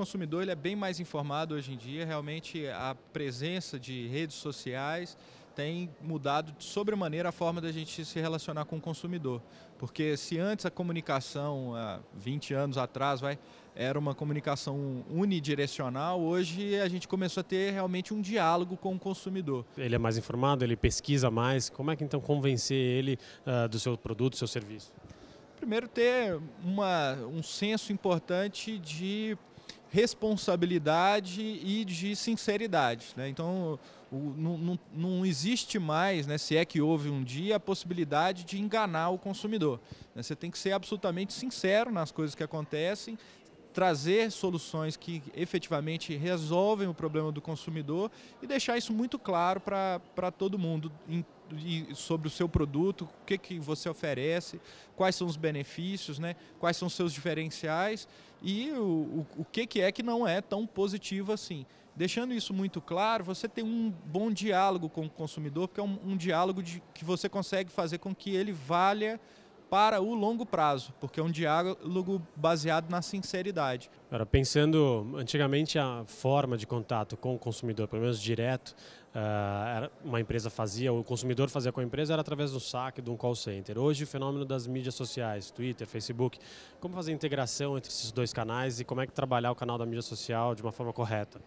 consumidor ele é bem mais informado hoje em dia, realmente a presença de redes sociais tem mudado sobremaneira a forma da gente se relacionar com o consumidor. Porque se antes a comunicação, há 20 anos atrás, vai, era uma comunicação unidirecional, hoje a gente começou a ter realmente um diálogo com o consumidor. Ele é mais informado, ele pesquisa mais. Como é que então convencer ele uh, do seu produto, do seu serviço? Primeiro, ter uma, um senso importante de responsabilidade e de sinceridade. Né? Então, o, não, não, não, existe mais, né, se é que houve um dia, a possibilidade de enganar o consumidor. Né? Você tem que ser absolutamente sincero nas coisas que acontecem trazer soluções que efetivamente resolvem o problema do consumidor e deixar isso muito claro para todo mundo em, sobre o seu produto, o que, que você oferece, quais são os benefícios, né, quais são os seus diferenciais e o, o, o que, que é que não é tão positivo assim. Deixando isso muito claro, você tem um bom diálogo com o consumidor, porque é um, um diálogo de, que você consegue fazer com que ele valha para o longo prazo, porque é um diálogo baseado na sinceridade. Agora, pensando antigamente a forma de contato com o consumidor, pelo menos direto, eh, uma empresa fazia, o consumidor fazia com a empresa era através do saque de um call center. Hoje o fenômeno das mídias sociais, Twitter, Facebook, como fazer a integração entre esses dois canais e como é que trabalhar o canal da mídia social de uma forma correta?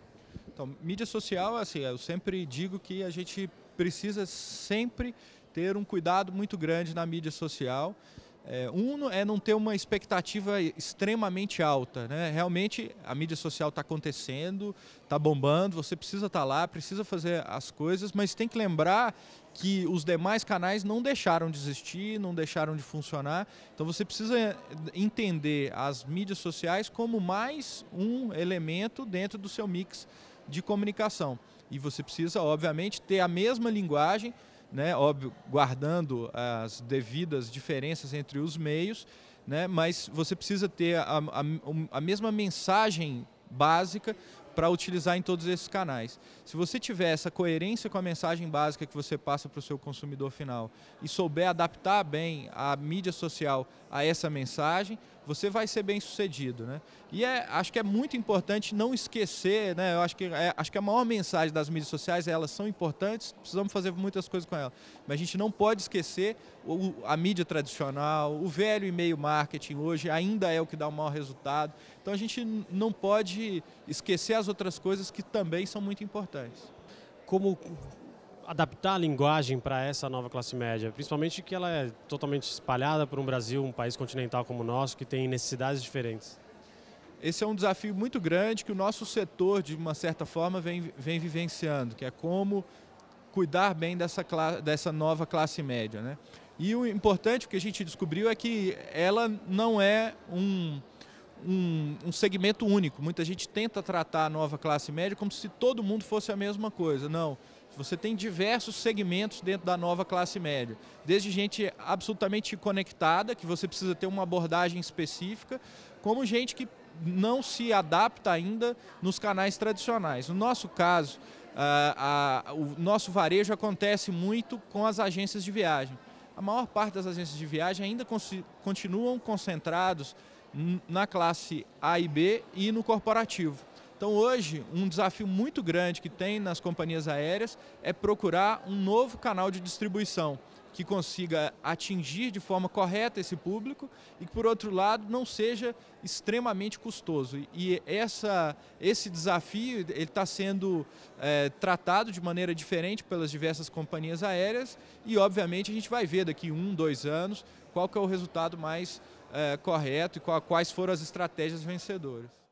Então, mídia social, assim, eu sempre digo que a gente precisa sempre ter um cuidado muito grande na mídia social. É, um é não ter uma expectativa extremamente alta. Né? Realmente a mídia social está acontecendo, está bombando, você precisa estar tá lá, precisa fazer as coisas, mas tem que lembrar que os demais canais não deixaram de existir, não deixaram de funcionar. Então você precisa entender as mídias sociais como mais um elemento dentro do seu mix de comunicação. E você precisa, obviamente, ter a mesma linguagem né, óbvio, guardando as devidas diferenças entre os meios, né, mas você precisa ter a, a, a mesma mensagem básica para utilizar em todos esses canais. Se você tiver essa coerência com a mensagem básica que você passa para o seu consumidor final e souber adaptar bem a mídia social a essa mensagem, você vai ser bem sucedido. Né? E é, acho que é muito importante não esquecer, né? Eu acho que, é, acho que a maior mensagem das mídias sociais é elas são importantes, precisamos fazer muitas coisas com elas. Mas a gente não pode esquecer o, a mídia tradicional, o velho e-mail marketing hoje ainda é o que dá o maior resultado. Então a gente não pode esquecer as outras coisas que também são muito importantes. Como adaptar a linguagem para essa nova classe média, principalmente que ela é totalmente espalhada por um Brasil, um país continental como o nosso, que tem necessidades diferentes? Esse é um desafio muito grande que o nosso setor, de uma certa forma, vem, vem vivenciando, que é como cuidar bem dessa, dessa nova classe média. Né? E o importante que a gente descobriu é que ela não é um, um, um, segmento único. Muita gente tenta tratar a nova classe média como se todo mundo fosse a mesma coisa. Não. Você tem diversos segmentos dentro da nova classe média. Desde gente absolutamente conectada, que você precisa ter uma abordagem específica, como gente que não se adapta ainda nos canais tradicionais. No nosso caso, a, a, o nosso varejo acontece muito com as agências de viagem. A maior parte das agências de viagem ainda continuam concentrados na classe A e B e no corporativo. Então, hoje, um desafio muito grande que tem nas companhias aéreas é procurar um novo canal de distribuição que consiga atingir de forma correta esse público e que, por outro lado, não seja extremamente custoso. E essa, esse desafio está sendo é, tratado de maneira diferente pelas diversas companhias aéreas e, obviamente, a gente vai ver daqui um, dois anos qual que é o resultado mais é, correto e quais foram as estratégias vencedoras.